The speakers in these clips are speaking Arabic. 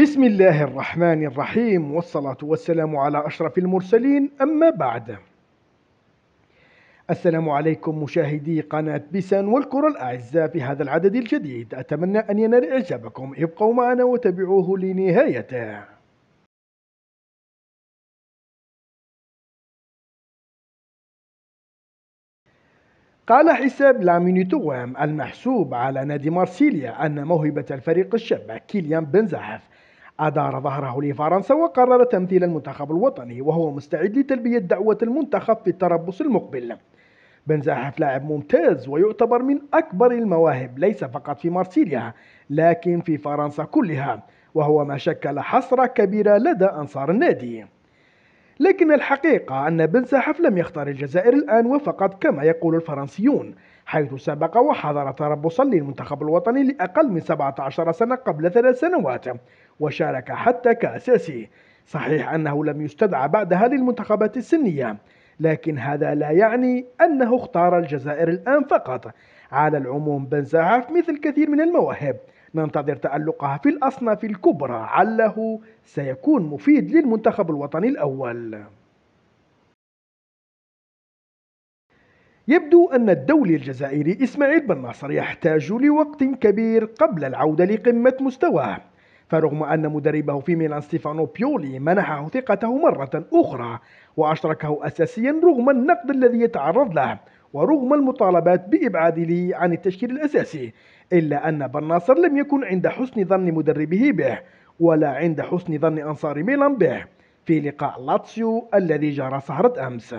بسم الله الرحمن الرحيم والصلاة والسلام على أشرف المرسلين أما بعد السلام عليكم مشاهدي قناة بيسان والكرة الأعزاء في هذا العدد الجديد أتمنى أن ينال إعجابكم ابقوا معنا وتابعوه لنهايته قال حساب لاميني توام المحسوب على نادي مارسيليا أن موهبة الفريق الشاب كيليان بنزعف أدار ظهره لفرنسا وقرر تمثيل المنتخب الوطني وهو مستعد لتلبية دعوة المنتخب في التربص المقبل بن زاحف لاعب ممتاز ويعتبر من أكبر المواهب ليس فقط في مارسيليا لكن في فرنسا كلها وهو ما شكل حسرة كبيرة لدى أنصار النادي لكن الحقيقة أن بن زاحف لم يختار الجزائر الآن وفقط كما يقول الفرنسيون حيث سبق وحضر تربصا للمنتخب الوطني لأقل من 17 سنة قبل ثلاث سنوات وشارك حتى كأساسي صحيح أنه لم يستدعى بعدها للمنتخبات السنية لكن هذا لا يعني أنه اختار الجزائر الآن فقط على العموم بن زعاف مثل كثير من المواهب ننتظر تألقها في الأصناف الكبرى عله سيكون مفيد للمنتخب الوطني الأول يبدو أن الدولي الجزائري إسماعيل بن ناصر يحتاج لوقت كبير قبل العودة لقمة مستواه فرغم أن مدربه في ميلان ستيفانو بيولي منحه ثقته مرة أخرى وأشركه أساسيا رغم النقد الذي يتعرض له ورغم المطالبات بإبعاده عن التشكيل الأساسي إلا أن بناصر لم يكن عند حسن ظن مدربه به ولا عند حسن ظن أنصار ميلان به في لقاء لاتسيو الذي جرى سهرة أمس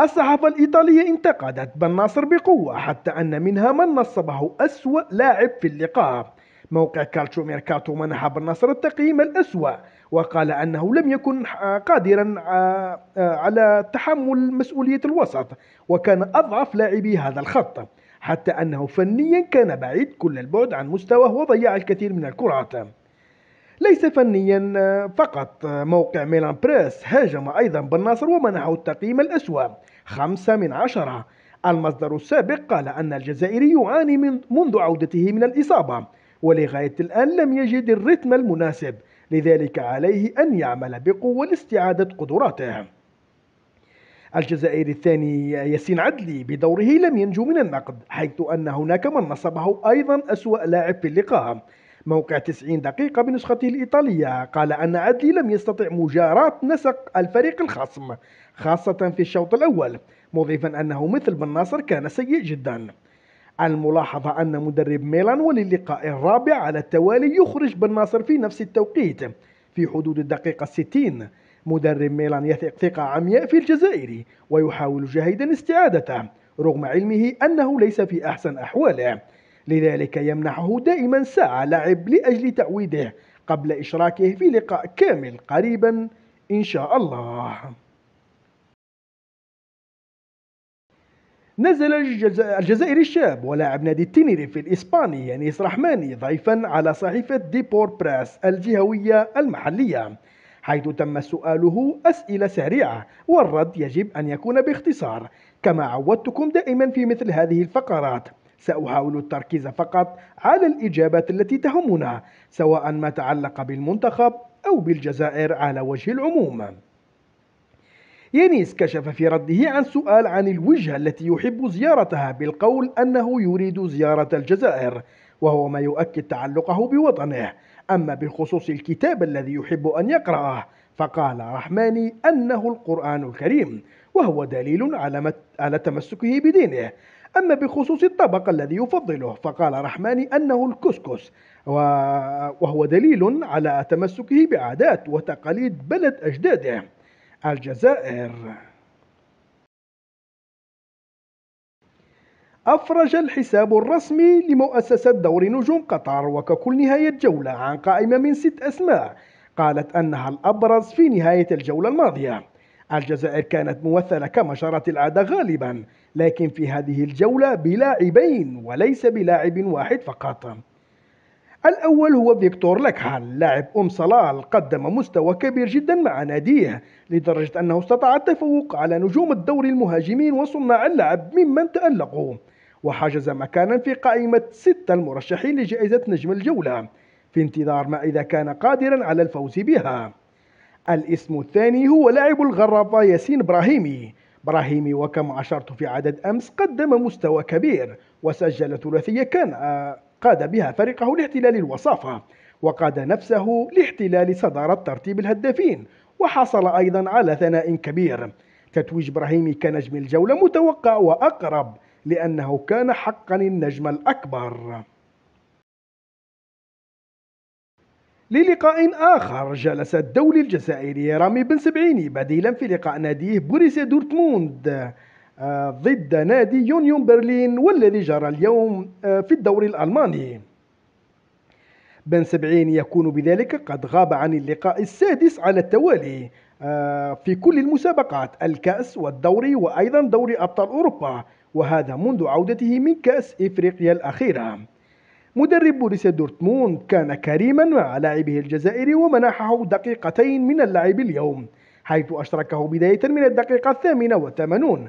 الصحافة الإيطالية انتقدت بن ناصر بقوة حتى أن منها من نصبه أسوأ لاعب في اللقاء موقع كالتشو ميركاتو منح بالنصر التقييم الأسوأ وقال أنه لم يكن آه، قادرا آه، آه، على تحمل مسؤولية الوسط وكان أضعف لاعبي هذا الخط حتى أنه فنيا كان بعيد كل البعد عن مستواه وضيع الكثير من الكرات ليس فنيا فقط موقع ميلان بريس هاجم أيضا بالنصر ومنحه التقييم الأسوأ خمسة من عشرة المصدر السابق قال أن الجزائري يعاني من منذ عودته من الإصابة ولغاية الآن لم يجد الرتم المناسب لذلك عليه أن يعمل بقوة لاستعادة قدراته الجزائري الثاني ياسين عدلي بدوره لم ينجو من النقد حيث أن هناك من نصبه أيضا أسوأ لاعب في اللقاء موقع 90 دقيقة بنسخته الإيطالية قال أن عدلي لم يستطع مجاراة نسق الفريق الخصم خاصة في الشوط الأول مضيفا أنه مثل بن ناصر كان سيء جداً الملاحظة أن مدرب ميلان وللقاء الرابع على التوالي يخرج بن ناصر في نفس التوقيت في حدود الدقيقة 60 مدرب ميلان يثق ثقة عمياء في الجزائري ويحاول جاهدا استعادته رغم علمه أنه ليس في أحسن أحواله لذلك يمنحه دائما ساعة لعب لأجل تعويده قبل إشراكه في لقاء كامل قريبا إن شاء الله نزل الجزائري الشاب ولاعب نادي في الإسباني يانيس رحماني ضيفا على صحيفة ديبور براس الجهوية المحلية حيث تم سؤاله أسئلة سريعة والرد يجب أن يكون باختصار كما عودتكم دائما في مثل هذه الفقرات سأحاول التركيز فقط على الإجابات التي تهمنا سواء ما تعلق بالمنتخب أو بالجزائر على وجه العموم يانيس كشف في رده عن سؤال عن الوجهة التي يحب زيارتها بالقول أنه يريد زيارة الجزائر وهو ما يؤكد تعلقه بوطنه أما بخصوص الكتاب الذي يحب أن يقرأه فقال رحماني أنه القرآن الكريم وهو دليل على, على تمسكه بدينه أما بخصوص الطبق الذي يفضله فقال رحماني أنه الكسكس وهو دليل على تمسكه بعادات وتقاليد بلد أجداده الجزائر أفرج الحساب الرسمي لمؤسسة دور نجوم قطر وككل نهاية جولة عن قائمة من ست أسماء قالت أنها الأبرز في نهاية الجولة الماضية الجزائر كانت ممثلة كما جرت العادة غالبا لكن في هذه الجولة بلاعبين وليس بلاعب واحد فقط الأول هو فيكتور لاكحال لاعب أم صلال قدم مستوى كبير جدا مع ناديه لدرجة أنه استطاع التفوق على نجوم الدوري المهاجمين وصناع اللعب ممن تألقوا وحجز مكانا في قائمة ستة المرشحين لجائزة نجم الجولة في انتظار ما إذا كان قادرا على الفوز بها الاسم الثاني هو لاعب الغرابة ياسين إبراهيمي إبراهيمي وكما أشرت في عدد أمس قدم مستوى كبير وسجل ثلاثية كان قاد بها فريقه لاحتلال الوصافة وقاد نفسه لاحتلال صدارة ترتيب الهدافين وحصل أيضا على ثناء كبير تتويج إبراهيمي كنجم الجولة متوقع وأقرب لأنه كان حقا النجم الأكبر للقاء آخر جلس الدولي الجزائري رامي بن سبعيني بديلا في لقاء ناديه بوريسيا دورتموند آه، ضد نادي يونيون برلين والذي جرى اليوم آه، في الدوري الألماني بن سبعين يكون بذلك قد غاب عن اللقاء السادس على التوالي آه، في كل المسابقات الكأس والدوري وأيضا دوري أبطال أوروبا وهذا منذ عودته من كأس إفريقيا الأخيرة مدرب بوريسيا دورتموند كان كريما مع لاعبه الجزائري ومنحه دقيقتين من اللعب اليوم حيث أشركه بداية من الدقيقة الثامنة والثمانون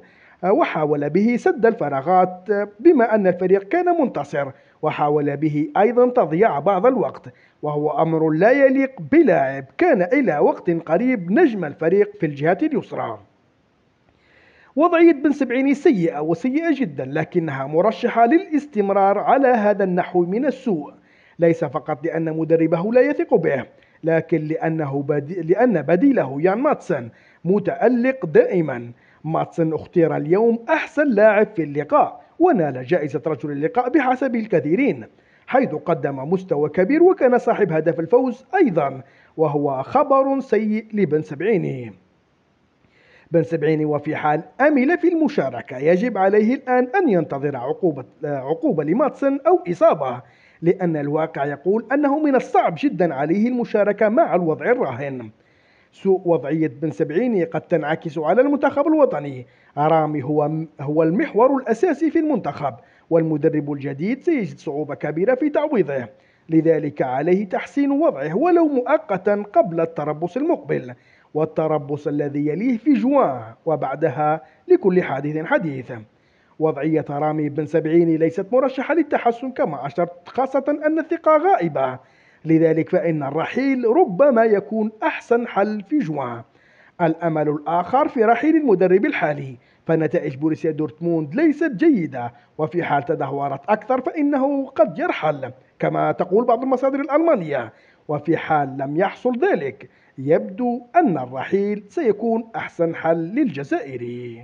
وحاول به سد الفراغات بما أن الفريق كان منتصر وحاول به أيضا تضييع بعض الوقت وهو أمر لا يليق بلاعب كان إلى وقت قريب نجم الفريق في الجهة اليسرى وضعية بن سبعيني سيئة وسيئة جدا لكنها مرشحة للاستمرار على هذا النحو من السوء ليس فقط لأن مدربه لا يثق به لكن لأنه بدي... لأن بديله يان ماتسن متألق دائما ماتسن اختير اليوم أحسن لاعب في اللقاء ونال جائزة رجل اللقاء بحسب الكثيرين حيث قدم مستوى كبير وكان صاحب هدف الفوز أيضا وهو خبر سيء لبن سبعيني بن سبعيني وفي حال أمل في المشاركة يجب عليه الآن أن ينتظر عقوبة, عقوبة لماتسن أو إصابة لأن الواقع يقول أنه من الصعب جدا عليه المشاركة مع الوضع الراهن سوء وضعية بن سبعيني قد تنعكس على المنتخب الوطني أرامي هو, هو المحور الأساسي في المنتخب والمدرب الجديد سيجد صعوبة كبيرة في تعويضه لذلك عليه تحسين وضعه ولو مؤقتا قبل التربص المقبل والتربص الذي يليه في جوان وبعدها لكل حادث حديث وضعية رامي بن سبعيني ليست مرشحة للتحسن كما أشرت خاصة أن الثقة غائبة لذلك فإن الرحيل ربما يكون أحسن حل في جوان الأمل الآخر في رحيل المدرب الحالي فنتائج بوريسيا دورتموند ليست جيدة وفي حال تدهورت أكثر فإنه قد يرحل كما تقول بعض المصادر الألمانية وفي حال لم يحصل ذلك يبدو أن الرحيل سيكون أحسن حل للجزائري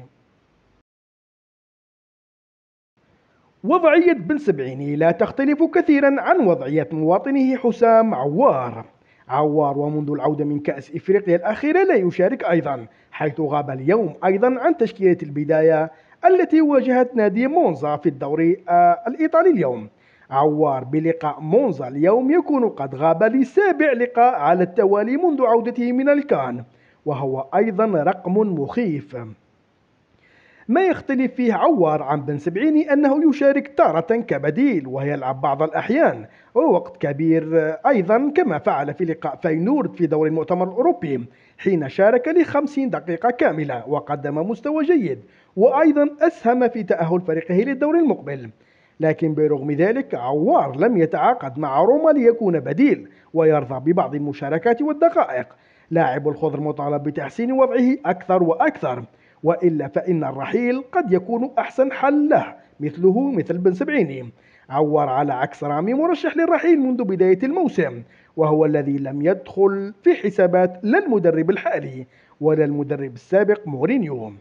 وضعية بن سبعيني لا تختلف كثيرا عن وضعية مواطنه حسام عوار عوار ومنذ العودة من كأس إفريقيا الأخيرة لا يشارك أيضا حيث غاب اليوم أيضا عن تشكيلة البداية التي واجهت نادي مونزا في الدوري آه، الإيطالي اليوم عوار بلقاء مونزا اليوم يكون قد غاب لسابع لقاء على التوالي منذ عودته من الكان وهو أيضا رقم مخيف ما يختلف فيه عوار عن بن سبعيني أنه يشارك تارة كبديل ويلعب بعض الأحيان ووقت كبير أيضا كما فعل في لقاء فينورد في دور المؤتمر الأوروبي حين شارك لخمسين دقيقة كاملة وقدم مستوى جيد وأيضا أسهم في تأهل فريقه للدور المقبل لكن برغم ذلك عوار لم يتعاقد مع روما ليكون بديل ويرضى ببعض المشاركات والدقائق لاعب الخضر مطالب بتحسين وضعه أكثر وأكثر وإلا فإن الرحيل قد يكون أحسن حل له مثله مثل بن سبعيني عوار على عكس رامي مرشح للرحيل منذ بداية الموسم وهو الذي لم يدخل في حسابات لا المدرب الحالي ولا المدرب السابق مورينيو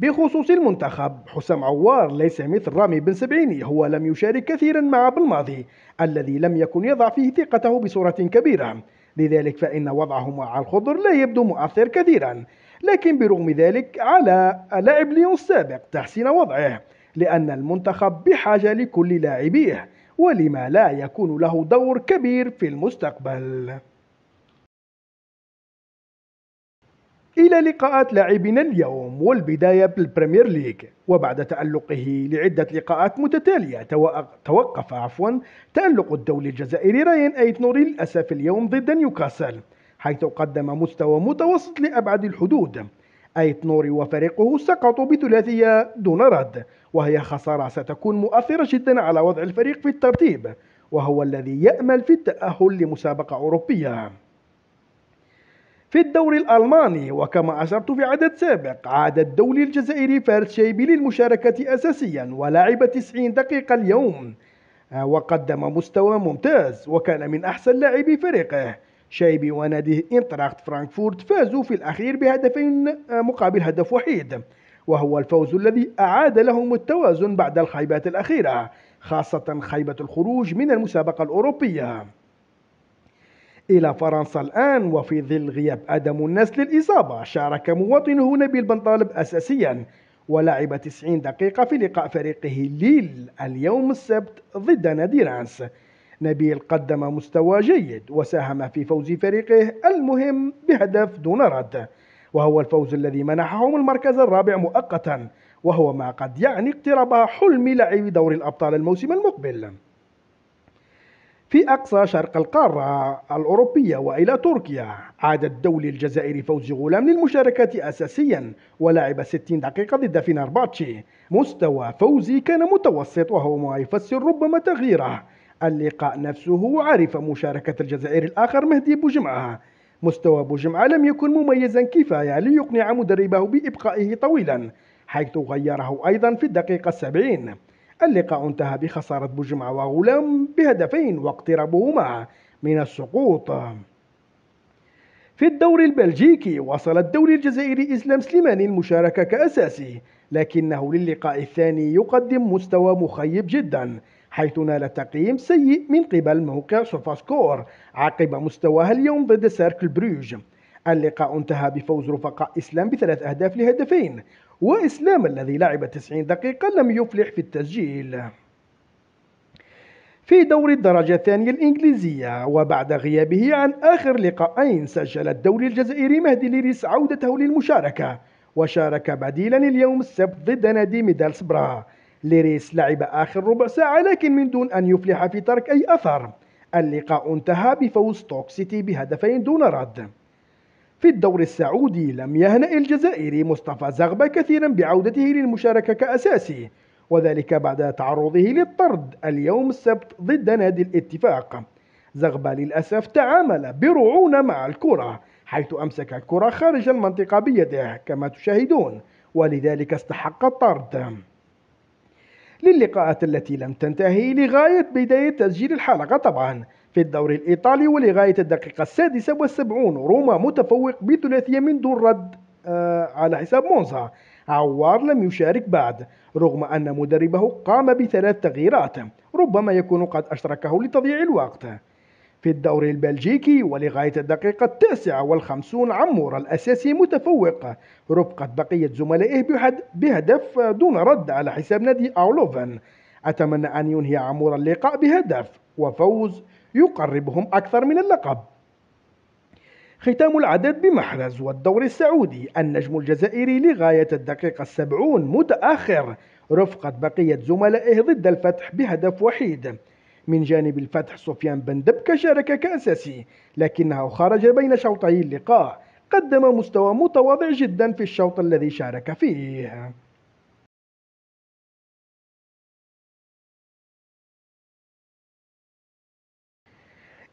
بخصوص المنتخب حسام عوار ليس مثل رامي بن سبعيني هو لم يشارك كثيرا مع بالماضي الذي لم يكن يضع فيه ثقته بصورة كبيرة لذلك فإن وضعه مع الخضر لا يبدو مؤثر كثيرا لكن برغم ذلك على لاعب ليون السابق تحسين وضعه لأن المنتخب بحاجة لكل لاعبيه ولما لا يكون له دور كبير في المستقبل إلى لقاءات لاعبنا اليوم والبداية بالبريمير ليج وبعد تألقه لعدة لقاءات متتالية توقف عفوا تألق الدولي الجزائري راين أيت نوري للأسف اليوم ضد نيوكاسل حيث قدم مستوى متوسط لأبعد الحدود أي تنوري وفريقه سقطوا بثلاثية دون رد وهي خسارة ستكون مؤثرة جدا على وضع الفريق في الترتيب وهو الذي يأمل في التأهل لمسابقة أوروبية في الدوري الألماني وكما أشرت في عدد سابق عاد الدولي الجزائري فارس شيبي للمشاركة أساسيا ولعب 90 دقيقة اليوم وقدم مستوى ممتاز وكان من أحسن لاعبي فريقه شايبي وناديه انتراخت فرانكفورت فازوا في الأخير بهدفين آه، مقابل هدف وحيد وهو الفوز الذي أعاد لهم التوازن بعد الخيبات الأخيرة خاصة خيبة الخروج من المسابقة الأوروبية إلى فرنسا الآن وفي ظل غياب آدم الناس للإصابة شارك مواطنه نبيل بن طالب أساسيا ولعب 90 دقيقة في لقاء فريقه ليل اليوم السبت ضد نادي رانس نبيل قدم مستوى جيد وساهم في فوز فريقه المهم بهدف دون رد وهو الفوز الذي منحهم المركز الرابع مؤقتا وهو ما قد يعني اقتراب حلم لعب دور الأبطال الموسم المقبل في أقصى شرق القارة الأوروبية وإلى تركيا عاد الدولي الجزائري فوزي غلام للمشاركة أساسيا ولعب 60 دقيقة ضد باتشي مستوى فوزي كان متوسط وهو ما يفسر ربما تغييره اللقاء نفسه عرف مشاركة الجزائر الآخر مهدي بوجمعة مستوى بوجمعة لم يكن مميزا كفاية ليقنع مدربه بإبقائه طويلا حيث غيره أيضا في الدقيقة السبعين اللقاء انتهى بخسارة بوجمعة وغلام بهدفين واقترابهما من السقوط في الدوري البلجيكي وصل الدوري الجزائري إسلام سليماني المشاركة كأساسي لكنه للقاء الثاني يقدم مستوى مخيب جداً حيث نال تقييم سيء من قبل موقع سوفاسكور عقب مستواها اليوم ضد سيركل بروج اللقاء انتهى بفوز رفقاء إسلام بثلاث أهداف لهدفين وإسلام الذي لعب 90 دقيقة لم يفلح في التسجيل في دوري الدرجة الثانية الإنجليزية وبعد غيابه عن آخر لقاءين سجل الدوري الجزائري مهدي ليريس عودته للمشاركة وشارك بديلا اليوم السبت ضد نادي ميدالسبرا ليريس لعب آخر ربع ساعة لكن من دون أن يفلح في ترك أي أثر اللقاء انتهى بفوز توك سيتي بهدفين دون رد في الدور السعودي لم يهنأ الجزائري مصطفى زغبة كثيرا بعودته للمشاركة كأساسي وذلك بعد تعرضه للطرد اليوم السبت ضد نادي الاتفاق زغبة للأسف تعامل برعونة مع الكرة حيث أمسك الكرة خارج المنطقة بيده كما تشاهدون ولذلك استحق الطرد للقاءات التي لم تنتهي لغاية بداية تسجيل الحلقة طبعا في الدوري الإيطالي ولغاية الدقيقة السادسة والسبعون روما متفوق بثلاثية من دون رد آه على حساب مونزا عوار لم يشارك بعد رغم أن مدربه قام بثلاث تغييرات ربما يكون قد أشركه لتضييع الوقت في الدوري البلجيكي ولغاية الدقيقة التاسعة والخمسون عمور الأساسي متفوق رفقة بقية زملائه بهدف دون رد على حساب نادي أولوفن أتمنى أن ينهي عمور اللقاء بهدف وفوز يقربهم أكثر من اللقب ختام العدد بمحرز والدوري السعودي النجم الجزائري لغاية الدقيقة السبعون متأخر رفقة بقية زملائه ضد الفتح بهدف وحيد من جانب الفتح سفيان بن دبكة شارك كأساسي لكنه خرج بين شوطي اللقاء قدم مستوى متواضع جدا في الشوط الذي شارك فيه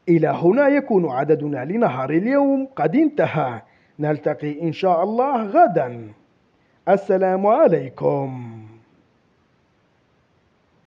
إلى هنا يكون عددنا لنهار اليوم قد انتهى نلتقي إن شاء الله غدا السلام عليكم